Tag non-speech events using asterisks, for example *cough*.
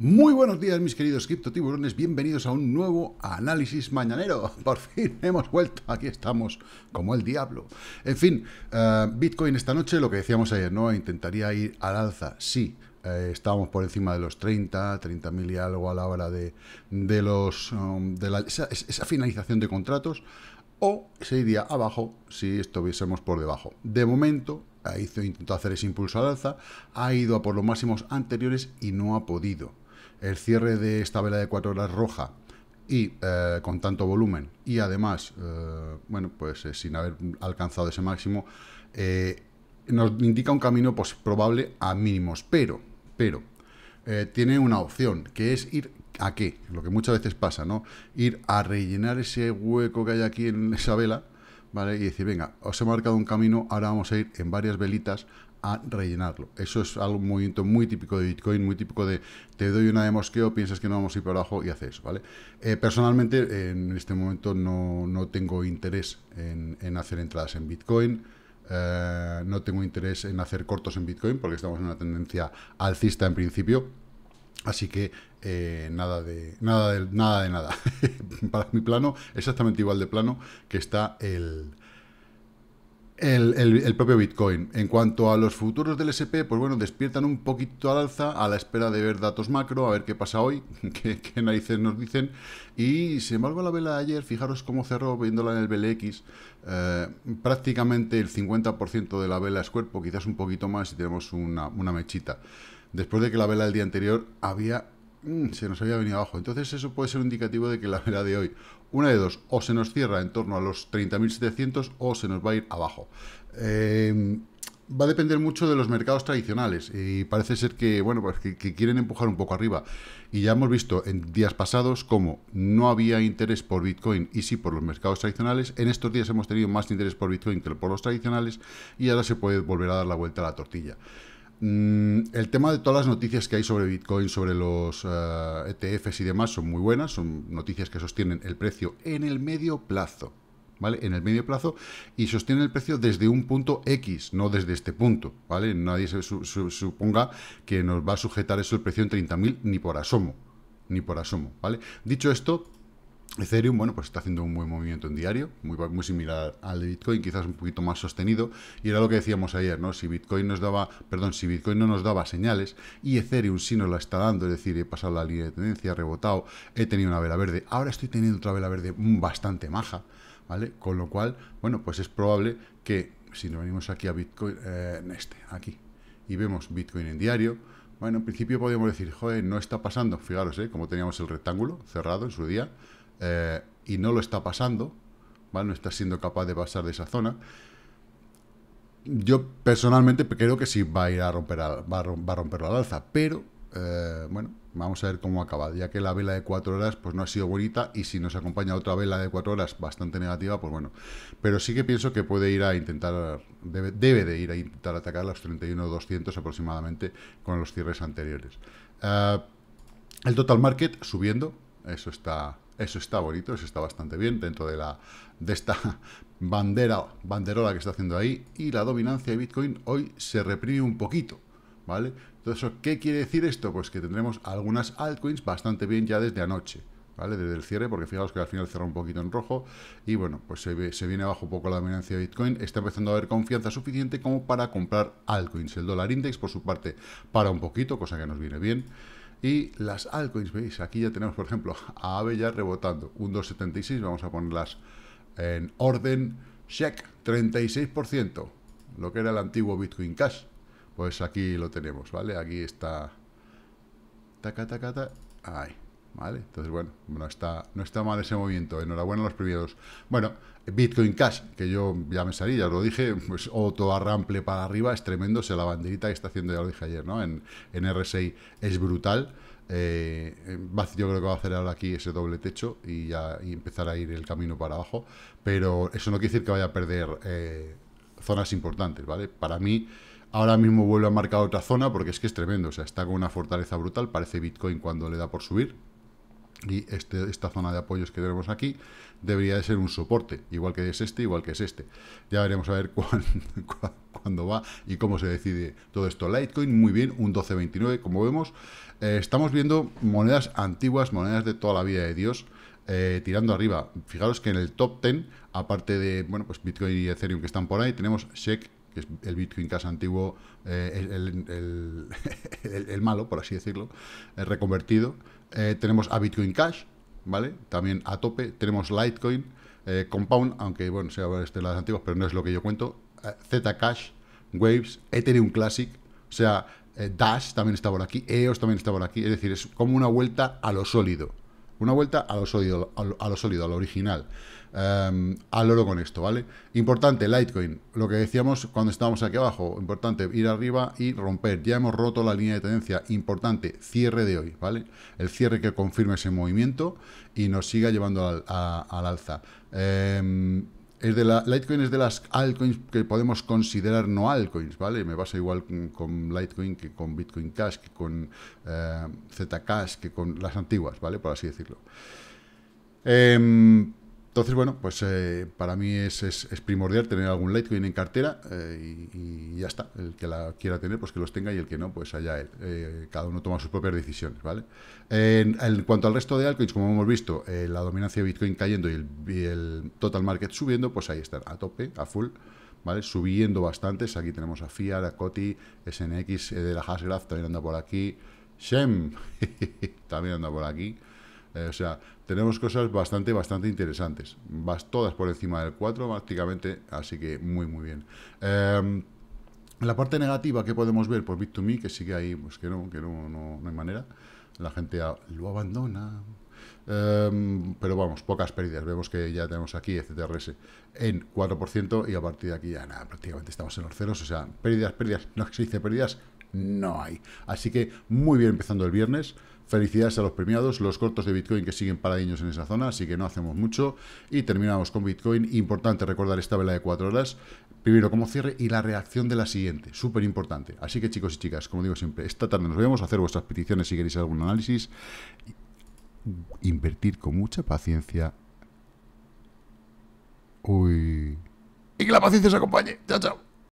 Muy buenos días mis queridos criptotiburones, bienvenidos a un nuevo análisis mañanero. *laughs* Por fin hemos vuelto, aquí estamos como el diablo. En fin, eh, Bitcoin esta noche, lo que decíamos ayer, ¿no? Intentaría ir al alza, sí. Eh, estábamos por encima de los 30, mil y algo a la hora de, los, um, de la, esa, finalización de contratos, o se iría abajo si estuviésemos por debajo. De momento, hizo, intentó hacer ese impulso al alza, ha ido a por los máximos anteriores y no ha podido el cierre de esta vela de 4 horas roja y eh, con tanto volumen y además, eh, bueno, pues eh, sin haber alcanzado ese máximo, nos indica un camino pues, probable a mínimos, pero, pero, tiene una opción, que es ir a qué, lo que muchas veces pasa, ¿no? Ir a rellenar ese hueco que hay aquí en esa vela, ¿vale? Y decir, venga, os he marcado un camino, ahora vamos a ir en varias velitas a rellenarlo. Eso es algo, muy típico de Bitcoin, muy típico de te doy una de mosqueo, piensas que no vamos a ir para abajo y haces, ¿vale? Eh, personalmente, en este momento no, tengo interés en, hacer entradas en Bitcoin, eh, no tengo interés en hacer cortos en Bitcoin porque estamos en una tendencia alcista en principio, Así que eh, nada de nada nada de nada. *laughs* Para mi plano, exactamente igual de plano que está el, el, propio Bitcoin. En cuanto a los futuros del SP, pues bueno, despiertan un poquito al alza a la espera de ver datos macro, a ver qué pasa hoy, *laughs* qué, qué narices nos dicen. Y sin embargo, la vela de ayer, fijaros cómo cerró viéndola en el BLX, eh, prácticamente el 50% de la vela es cuerpo, quizás un poquito más si tenemos una, una mechita. Después de que la vela del día anterior había Mm, se nos había venido abajo. Entonces eso puede ser un indicativo de que la vela de hoy, una de dos, o se nos cierra en torno a los 30.700 o se nos va a ir abajo. Em, va a depender mucho de los mercados tradicionales y parece ser que, bueno, pues que, quieren empujar un poco arriba. Y ya hemos visto en días pasados cómo no había interés por Bitcoin y sí por los mercados tradicionales. En estos días hemos tenido más interés por Bitcoin que por los tradicionales y ahora se puede volver a dar la vuelta a la tortilla. Mm, el tema de todas las noticias que hay sobre Bitcoin, sobre los ETFs eh, e y demás, son muy buenas, son noticias que sostienen el precio en el medio plazo, ¿vale? En el medio plazo y sostienen el precio desde un punto X, no desde este punto, ¿vale? Nadie se suponga que nos va a sujetar eso el precio en 30.000 ni por asomo, ni por asomo, ¿vale? Dicho esto, Ethereum, bueno, pues está haciendo un buen movimiento en diario, muy, similar al de Bitcoin, quizás un poquito más sostenido, y era lo que decíamos ayer, ¿no? Si Bitcoin nos daba, perdón, si Bitcoin no nos daba señales, y Ethereum sí nos la está dando, es decir, he pasado la línea de tendencia, he rebotado, he tenido una vela verde, ahora estoy teniendo otra vela verde bastante maja, ¿vale? Con lo cual, bueno, pues es probable que, si nos venimos aquí a Bitcoin, eh, en este, aquí, y vemos Bitcoin en diario, bueno, en principio podríamos decir, joder, no está pasando, fijaros, ¿eh? Como teníamos el rectángulo cerrado en su día, eh, y no lo está pasando, No está siendo capaz de pasar de esa zona. Yo personalmente creo que sí va a ir a romper, va, a romper la alza, pero eh, bueno, vamos a ver cómo acaba, ya que la vela de 4 horas pues no ha sido bonita y si nos acompaña otra vela de 4 horas bastante negativa, pues bueno, pero sí que pienso que puede ir a intentar, debe, de ir a intentar atacar los 31.200 aproximadamente con los cierres anteriores. Eh, el total market subiendo, eso está eso está bonito, eso está bastante bien dentro de, la, de esta *laughs* bandera, banderola que está haciendo ahí. Y la dominancia de Bitcoin hoy se reprime un poquito, ¿vale? Entonces, ¿qué quiere decir esto? Pues que tendremos algunas altcoins bastante bien ya desde anoche. ¿vale? Desde el cierre, porque fijaos que al final cerró un poquito en rojo y bueno, pues se, se, viene abajo un poco la dominancia de Bitcoin, está empezando a haber confianza suficiente como para comprar altcoins. El dólar index, por su parte, para un poquito, cosa que nos viene bien. Y las altcoins, veis, aquí ya tenemos, por ejemplo, a Ave ya rebotando, un 2,76, vamos a ponerlas en orden, check, 36%, lo que era el antiguo Bitcoin Cash. Pues aquí lo tenemos, ¿vale? Aquí está, taca, taca, taca, ahí, entonces, bueno, no está, no está mal ese movimiento. Enhorabuena a los primeros. Bueno, Bitcoin Cash, que yo ya me salí, ya os lo dije, pues otro arrample para arriba, es tremendo. se la banderita que está haciendo, ya lo dije ayer, ¿no? En, en RSI es brutal. Eh, yo creo que va a hacer ahora aquí ese doble techo y ya empezar a ir el camino para abajo. Pero eso no quiere decir que vaya a perder eh, zonas importantes, ¿vale? Para mí, ahora mismo vuelve a marcar otra zona porque es que es tremendo. O sea, está con una fortaleza brutal. Parece Bitcoin cuando le da por subir, y este, esta zona de apoyos que tenemos aquí debería de ser un soporte, igual que es este, igual que es este. Ya veremos a ver *laughs* cuándo, cuándo va y cómo se decide todo esto. Litecoin, muy bien, un 12.29, como vemos. Eh, estamos viendo monedas antiguas, monedas de toda la vida de Dios, eh, tirando arriba. Fijaros que en el top 10, aparte de bueno pues Bitcoin y Ethereum que están por ahí, tenemos SEC, que es el Bitcoin casa antiguo, eh, *laughs* el, el malo, por así decirlo, reconvertido. Eh, tenemos a Bitcoin Cash, ¿vale? También a tope. Tenemos Litecoin, eh, Compound, aunque, bueno, sea este las antiguas, pero no es lo que yo cuento. Eh, Zcash, Waves, Ethereum Classic, o sea, Dash también está por aquí, EOS también está por aquí. Es decir, es como una vuelta a lo sólido. Una vuelta a lo sólido, a lo, original. Em, al oro con esto, ¿vale? Importante, Litecoin, lo que decíamos cuando estábamos aquí abajo, importante ir arriba y romper, ya hemos roto la línea de tendencia, importante, cierre de hoy, ¿vale? El cierre que confirme ese movimiento y nos siga llevando al, alza. Em, de la, Litecoin es de las altcoins que podemos considerar no altcoins, ¿vale? Me pasa igual con, Litecoin que con Bitcoin Cash, que con eh, Zcash, que con las antiguas, ¿vale? Por así decirlo. Eh, entonces, bueno, pues eh, para mí es, primordial tener algún Litecoin en cartera eh, y, ya está. El que la quiera tener, pues que los tenga y el que no, pues allá él. Eh, cada uno toma sus propias decisiones, ¿vale? En, cuanto al resto de altcoins, como hemos visto, la dominancia de Bitcoin cayendo y el, total market subiendo, pues ahí están, a tope, a full, ¿vale? Subiendo bastantes. Aquí tenemos a Fiat, a Coti, SNX de la Hasgraph también anda por aquí. Shem *laughs* también anda por aquí. Eh, o sea, tenemos cosas bastante, bastante interesantes. Vas todas por encima del 4 prácticamente, así que muy, muy bien. Em, la parte negativa que podemos ver, pues Bit2Me, que sigue ahí, pues que no, que no, no, hay manera. La gente lo abandona. Em, pero vamos, pocas pérdidas. Vemos que ya tenemos aquí e CTRS en 4% y a partir de aquí ya nada, prácticamente estamos en los ceros. O sea, pérdidas, pérdidas, no existe pérdidas, no hay. Así que muy bien empezando el viernes. Felicidades a los premiados, los cortos de Bitcoin que siguen paradiños en esa zona, así que no hacemos mucho. Y terminamos con Bitcoin. Importante recordar esta vela de cuatro horas. Primero como cierre y la reacción de la siguiente, súper importante. Así que chicos y chicas, como digo siempre, esta tarde nos vemos a hacer vuestras peticiones si queréis algún análisis. Invertir con mucha paciencia. Uy. Y que la paciencia os acompañe. Chao, chao.